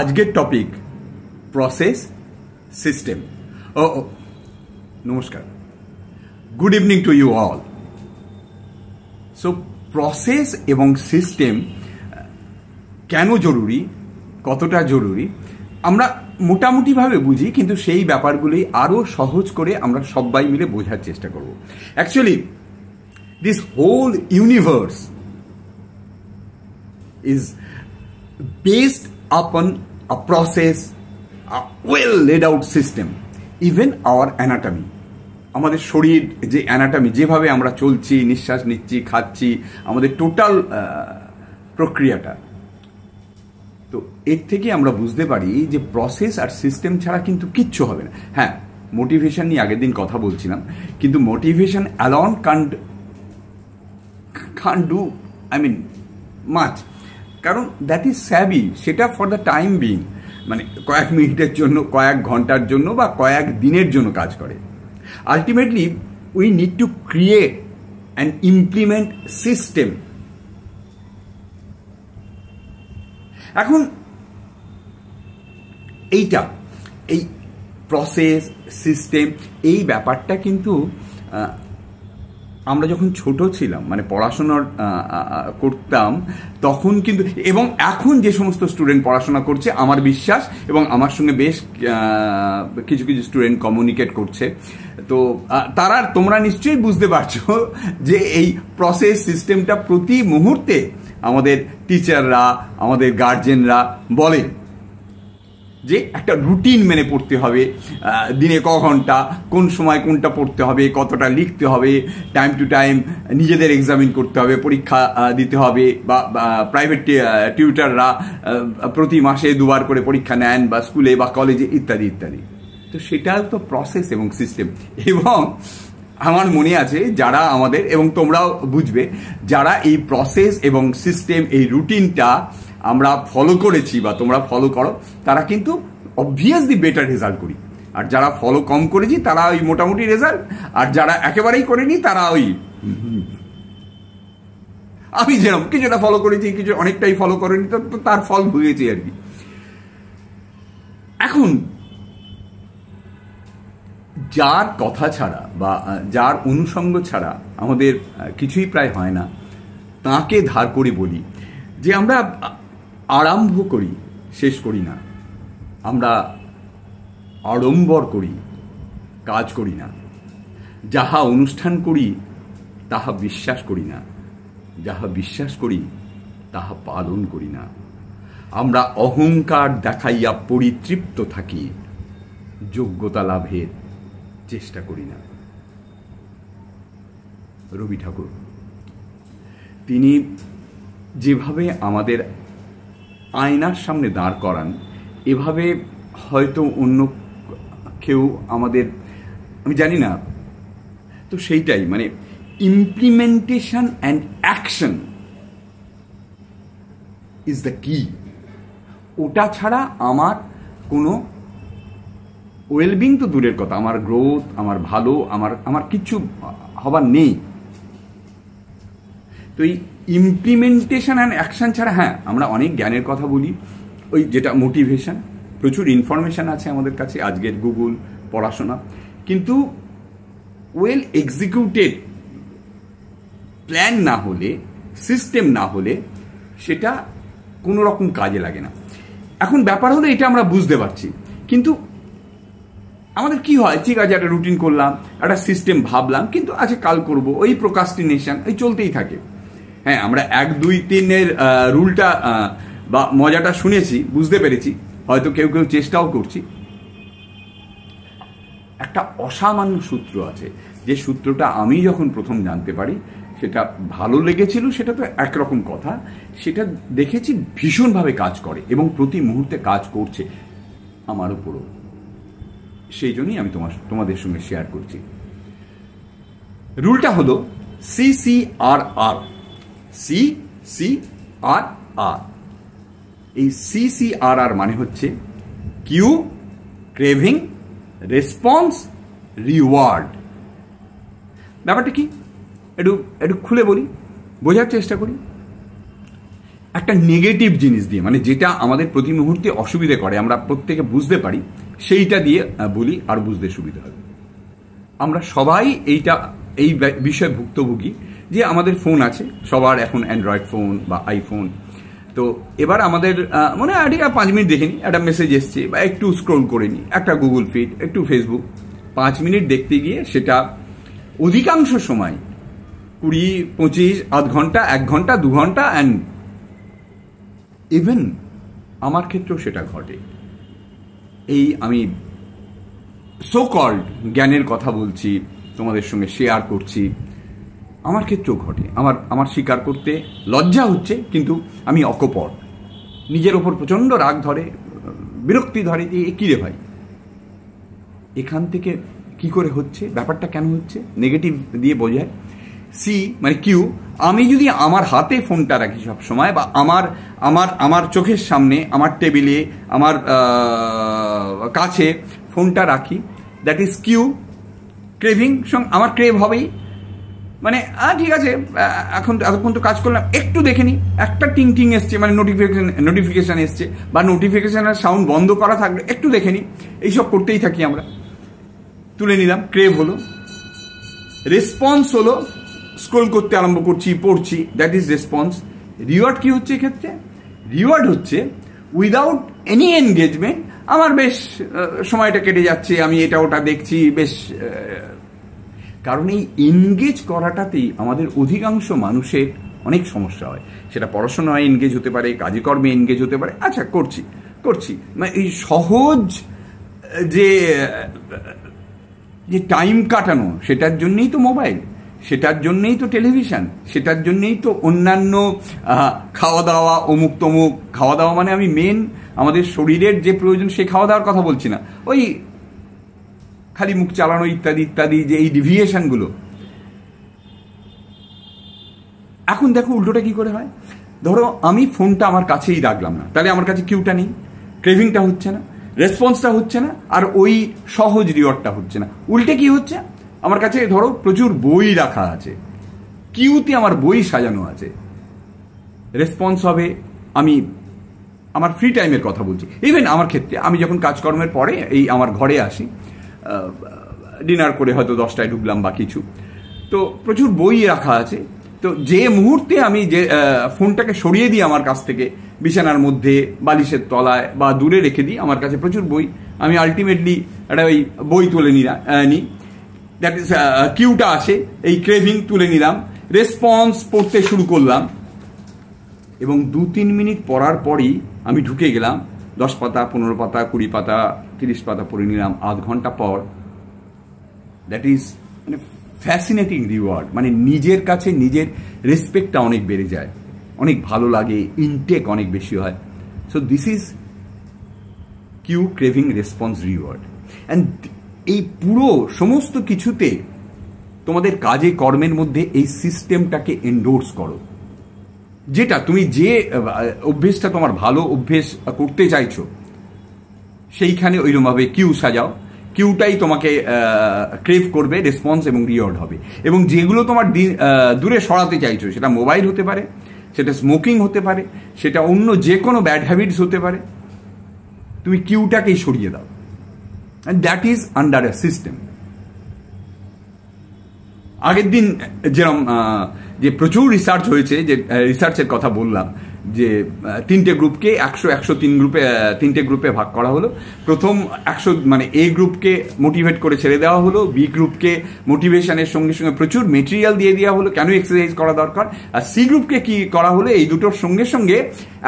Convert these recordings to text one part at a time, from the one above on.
আজকের topic process system ও নমস্কার good evening to you all so process এবং সিস্টেম কেন জরুরি কতটা জরুরি আমরা মোটামুটিভাবে বুঝি কিন্তু সেই ব্যাপারগুলি আরও সহজ করে আমরা সবাই মিলে বোঝার চেষ্টা করব actually this whole universe is based upon a process, a well laid out system, even our anatomy. আমাদের শরীর যে অ্যানাটামি যেভাবে আমরা চলছি নিঃশ্বাস নিচ্ছি খাচ্ছি আমাদের টোটাল প্রক্রিয়াটা তো এর থেকে আমরা বুঝতে পারি যে প্রসেস আর সিস্টেম ছাড়া কিন্তু কিচ্ছু হবে না হ্যাঁ মোটিভেশন নিয়ে আগের দিন কথা বলছিলাম কিন্তু মোটিভেশন অ্যালন কান্ড কান্ড ডু আই মিন মাছ কারণ দ্যাট ইজ স্যাবি সেটা ফর দ্য টাইম বিং মানে কয়েক মিনিটের জন্য কয়েক ঘন্টার জন্য বা কয়েক দিনের জন্য কাজ করে ultimately we need to create and implement system এখন এইটা এই প্রসেস সিস্টেম এই ব্যাপারটা কিন্তু আমরা যখন ছোট ছিলাম মানে পড়াশোনার করতাম তখন কিন্তু এবং এখন যে সমস্ত স্টুডেন্ট পড়াশোনা করছে আমার বিশ্বাস এবং আমার সঙ্গে বেশ কিছু কিছু স্টুডেন্ট কমিউনিকেট করছে তো তারা তোমরা নিশ্চয়ই বুঝতে পারছো যে এই প্রসেস সিস্টেমটা প্রতি মুহূর্তে আমাদের টিচাররা আমাদের গার্জেনরা বলে যে একটা রুটিন মেনে পড়তে হবে দিনে ক ঘন্টা কোন সময় কোনটা পড়তে হবে কতটা লিখতে হবে টাইম টু টাইম নিজেদের এক্সামিন করতে হবে পরীক্ষা দিতে হবে বা প্রাইভেট টিউটাররা প্রতি মাসে দুবার করে পরীক্ষা নেন বা স্কুলে বা কলেজে ইত্যাদি ইত্যাদি তো সেটা তো প্রসেস এবং সিস্টেম এবং আমার মনে আছে যারা আমাদের এবং তোমরাও বুঝবে যারা এই প্রসেস এবং সিস্টেম এই রুটিনটা আমরা ফলো করেছি বা তোমরা ফলো করো তারা কিন্তু অবভিয়াসলি বেটার রেজাল্ট করি আর যারা ফলো কম করেছি তারা ওই মোটামুটি রেজাল্ট আর যারা একেবারেই করেনি তারা ওই আমি যেরকম কিছুটা ফলো করেছি কিছু অনেকটাই ফলো করেনি তো তার ফল ভুগেছি আর কি এখন যার কথা ছাড়া বা যার অনুষঙ্গ ছাড়া আমাদের কিছুই প্রায় হয় না তাকে ধার করে বলি যে আমরা আরম্ভ করি শেষ করি না আমরা আড়ম্বর করি কাজ করি না যাহা অনুষ্ঠান করি তাহা বিশ্বাস করি না যাহা বিশ্বাস করি তাহা পালন করি না আমরা অহংকার দেখাইয়া পরিতৃপ্ত থাকি যোগ্যতা লাভের চেষ্টা করি না রবি ঠাকুর তিনি যেভাবে আমাদের আয়নার সামনে দাঁড় করান এভাবে হয়তো অন্য কেউ আমাদের আমি জানি না তো সেইটাই মানে implementation and action is the কি ওটা ছাড়া আমার কোনো ওয়েলবিং তো দূরের কথা আমার গ্রোথ আমার ভালো আমার আমার কিছু হবার নেই তো এই ইমপ্লিমেন্টেশন অ্যান্ড অ্যাকশান ছাড়া হ্যাঁ আমরা অনেক জ্ঞানের কথা বলি ওই যেটা মোটিভেশন প্রচুর ইনফরমেশান আছে আমাদের কাছে আজকের গুগল পড়াশোনা কিন্তু ওয়েল এক্সিকিউটেড প্ল্যান না হলে সিস্টেম না হলে সেটা কোনো রকম কাজে লাগে না এখন ব্যাপার হলো এটা আমরা বুঝতে পারছি কিন্তু আমাদের কি হয় ঠিক আছে একটা রুটিন করলাম একটা সিস্টেম ভাবলাম কিন্তু আচ্ছা কাল করব ওই প্রোকাস্টিনেশন এই চলতেই থাকে হ্যাঁ আমরা এক দুই তিনের রুলটা বা মজাটা শুনেছি বুঝতে পেরেছি হয়তো কেউ কেউ চেষ্টাও করছি একটা অসামান্য সূত্র আছে যে সূত্রটা আমি যখন প্রথম জানতে পারি সেটা ভালো লেগেছিল সেটা তো একরকম কথা সেটা দেখেছি ভীষণভাবে কাজ করে এবং প্রতি মুহূর্তে কাজ করছে আমার উপরও সেই জন্যই আমি তোমার তোমাদের সঙ্গে শেয়ার করছি রুলটা হলো C C R R C C R R এই সি সি আর আর মানে হচ্ছে কিউ ক্রেভিং রেসপন্স রিওয়ার্ড ব্যাপারটা কি একটু একটু খুলে বলি বোঝার চেষ্টা করি একটা নেগেটিভ জিনিস দিয়ে মানে যেটা আমাদের প্রতি মুহূর্তে অসুবিধে করে আমরা প্রত্যেকে বুঝতে পারি সেইটা দিয়ে বলি আর বুঝতে সুবিধা হবে আমরা সবাই এইটা এই বিষয়ে ভুক্তভোগী যে আমাদের ফোন আছে সবার এখন অ্যান্ড্রয়েড ফোন বা আইফোন তো এবার আমাদের মানে এটা পাঁচ মিনিট দেখে নিই একটা মেসেজ এসছে বা একটু স্ক্রোল করে নিই একটা গুগল ফিড একটু ফেসবুক পাঁচ মিনিট দেখতে গিয়ে সেটা অধিকাংশ সময় কুড়ি পঁচিশ আধ ঘন্টা এক ঘন্টা দু ঘন্টা অ্যান্ড ইভেন আমার ক্ষেত্রেও সেটা ঘটে এই আমি সো কল্ড জ্ঞানের কথা বলছি তোমাদের সঙ্গে শেয়ার করছি আমার ক্ষেত্রেও ঘটে আমার আমার স্বীকার করতে লজ্জা হচ্ছে কিন্তু আমি অকপট নিজের ওপর প্রচণ্ড রাগ ধরে বিরক্তি ধরে যে কী রে ভাই এখান থেকে কি করে হচ্ছে ব্যাপারটা কেন হচ্ছে নেগেটিভ দিয়ে বোঝায় সি মানে কিউ আমি যদি আমার হাতে ফোনটা রাখি সব সময় বা আমার আমার আমার চোখের সামনে আমার টেবিলে আমার কাছে ফোনটা রাখি দ্যাট ইজ কিউ ক্রেভিং আমার ক্রেভ হবেই মানে ঠিক আছে এখন এতক্ষণ তো কাজ করলাম একটু দেখে নিই একটা টিং টিং এসছে মানে নোটিফিকেশন নোটিফিকেশান এসছে বা নোটিফিকেশানের সাউন্ড বন্ধ করা থাকলে একটু দেখে নিই এইসব করতেই থাকি আমরা তুলে নিলাম ক্রেভ হলো রেসপন্স হলো স্ক্রোল করতে আরম্ভ করছি পড়ছি দ্যাট ইজ রেসপন্স রিওয়ার্ড কী হচ্ছে এক্ষেত্রে রিওয়ার্ড হচ্ছে উইদাউট এনি এনগেজমেন্ট আমার বেশ সময়টা কেটে যাচ্ছে আমি এটা ওটা দেখছি বেশ কারণ এই এনগেজ করাটাতেই আমাদের অধিকাংশ মানুষের অনেক সমস্যা হয় সেটা পড়াশোনায় এনগেজ হতে পারে কাজকর্মে এনগেজ হতে পারে আচ্ছা করছি করছি মানে এই সহজ যে যে টাইম কাটানো সেটার জন্যেই তো মোবাইল সেটার জন্যেই তো টেলিভিশন সেটার জন্যেই তো অন্যান্য খাওয়া দাওয়া অমুক তমুক খাওয়া দাওয়া মানে আমি মেন আমাদের শরীরের যে প্রয়োজন সে খাওয়া দাওয়ার কথা বলছি না ওই খালি মুখ চালানো ইত্যাদি ইত্যাদি যে এই ডিভিয়েশনগুলো এখন দেখো উল্টোটা কি করে হয় ধরো আমি ফোনটা আমার কাছেই রাখলাম না তাহলে আমার কাছে কিউটা নেই ক্রেভিংটা হচ্ছে না রেসপন্সটা হচ্ছে না আর ওই সহজ রিওয়ার্ডটা হচ্ছে না উল্টে কি হচ্ছে আমার কাছে ধরো প্রচুর বই রাখা আছে কিউতে আমার বই সাজানো আছে রেসপন্স হবে আমি আমার ফ্রি টাইমের কথা বলছি ইভেন আমার ক্ষেত্রে আমি যখন কাজকর্মের পরে এই আমার ঘরে আসি ডিনার করে হয়তো দশটায় ঢুকলাম বা কিছু তো প্রচুর বই রাখা আছে তো যে মুহূর্তে আমি যে ফোনটাকে সরিয়ে দিই আমার কাছ থেকে বিছানার মধ্যে বালিশের তলায় বা দূরে রেখে দিই আমার কাছে প্রচুর বই আমি আলটিমেটলি একটা ওই বই তুলে নিলাম নিই দ্যাট ইস কিউটা আছে এই ক্রেভিং তুলে নিলাম রেসপন্স পড়তে শুরু করলাম এবং দু তিন মিনিট পড়ার পরই আমি ঢুকে গেলাম দশ পাতা পনেরো পাতা কুড়ি পাতা তিরিশ পাতা পড়ে নিলাম আধ ঘন্টা পর দ্যাট ইজ মানে ফ্যাসিনেটিং রিওয়ার্ড মানে নিজের কাছে নিজের রেসপেক্টটা অনেক বেড়ে যায় অনেক ভালো লাগে ইনটেক অনেক বেশি হয় so this is cue craving response reward and এই পুরো সমস্ত কিছুতে তোমাদের কাজে কর্মের মধ্যে এই সিস্টেমটাকে এন্ডোর্স করো যেটা তুমি যে অভ্যেসটা তোমার ভালো অভ্যেস করতে চাইছো সেইখানে ওইরকমভাবে কিউ সাজাও কিউটাই তোমাকে ক্রেভ করবে রেসপন্স এবং রিওয়ার্ড হবে এবং যেগুলো তোমার দূরে সরাতে চাইছো সেটা মোবাইল হতে পারে সেটা স্মোকিং হতে পারে সেটা অন্য যে কোনো ব্যাড হ্যাবিটস হতে পারে তুমি কিউটাকেই সরিয়ে দাও that is under a system আগের দিন যেরম যে প্রচুর রিসার্চ হয়েছে যে রিসার্চের কথা বললাম যে তিনটে গ্রুপকে একশো একশো তিন গ্রুপে তিনটে গ্রুপে ভাগ করা হলো প্রথম একশো মানে এ গ্রুপকে মোটিভেট করে ছেড়ে দেওয়া হলো বি গ্রুপকে মোটিভেশনের সঙ্গে সঙ্গে প্রচুর মেটেরিয়াল দিয়ে দেওয়া হলো কেন এক্সারসাইজ করা দরকার আর সি গ্রুপকে কি করা হলো এই দুটোর সঙ্গে সঙ্গে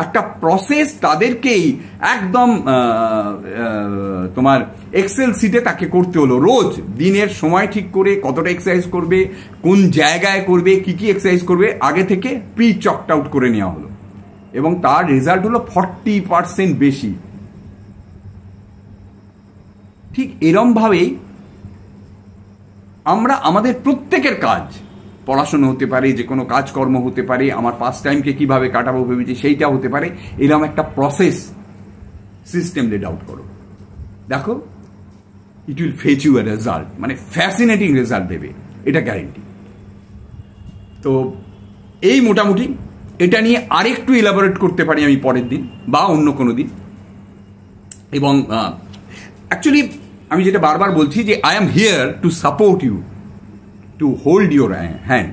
একটা প্রসেস তাদেরকেই একদম তোমার এক্সেল সিটে তাকে করতে হলো রোজ দিনের সময় ঠিক করে কতটা এক্সারসাইজ করবে কোন জায়গায় করবে কি কি এক্সারসাইজ করবে আগে থেকে প্রি চকড আউট করে নেওয়া হলো এবং তার রেজাল্ট হলো ফর্টি পারসেন্ট বেশি ঠিক এরমভাবেই আমরা আমাদের প্রত্যেকের কাজ পড়াশুনো হতে পারে যে কোনো কাজকর্ম হতে পারে আমার পাস টাইমকে কীভাবে কাটাবো ভেবেছি সেইটা হতে পারে এরম একটা প্রসেস সিস্টেম লেড আউট করো দেখো it will fetch you result মানে ফ্যাসিনেটিং রেজাল্ট দেবে এটা গ্যারেন্টি তো এই মোটামুটি এটা নিয়ে আরেকটু ইলাবোরেট করতে পারি আমি পরের দিন বা অন্য কোনো দিন এবং অ্যাকচুয়ালি আমি যেটা বারবার বলছি যে I am here to support you to hold your hand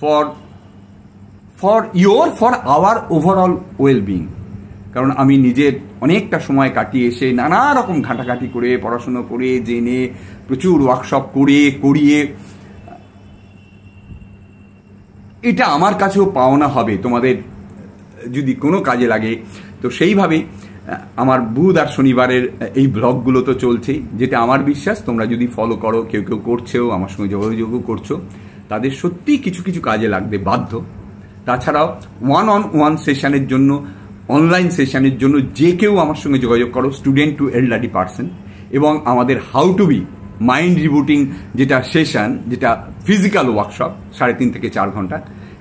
for for your for our overall wellbeing কারণ আমি নিজের অনেকটা সময় কাটিয়ে এসে নানা রকম ঘাঁটাঘাঁটি করে পড়াশুনো করে জেনে প্রচুর ওয়ার্কশপ করে করিয়ে এটা আমার কাছেও পাওনা হবে তোমাদের যদি কোনো কাজে লাগে তো সেইভাবে আমার বুধ আর শনিবারের এই ব্লগগুলো তো চলছেই যেটা আমার বিশ্বাস তোমরা যদি ফলো করো কেউ কেউ করছেও আমার সঙ্গে যোগাযোগও করছো তাদের সত্যিই কিছু কিছু কাজে লাগবে বাধ্য তাছাড়াও ওয়ান অন ওয়ান সেশনের জন্য অনলাইন সেশনের জন্য যে কেউ আমার সঙ্গে যোগাযোগ করো স্টুডেন্ট টু এল্ডারি পার্সন এবং আমাদের how to be mind rebooting যেটা সেশন যেটা ফিজিক্যাল ওয়ার্কশপ সাড়ে তিন থেকে চার ঘন্টা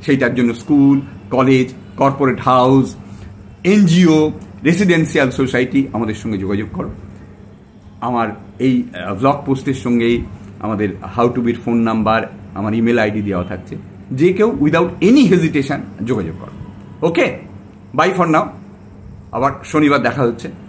সেইটার জন্য school college corporate house NGO residential society আমাদের সঙ্গে যোগাযোগ করো আমার এই ব্লগ পোস্টের সঙ্গেই আমাদের হাউ টু বির ফোন নাম্বার আমার ইমেল আইডি দেওয়া থাকছে যে কেউ উইদাউট এনি হেজিটেশন যোগাযোগ করো ওকে বাই ফর নাও আবার শনিবার দেখা হচ্ছে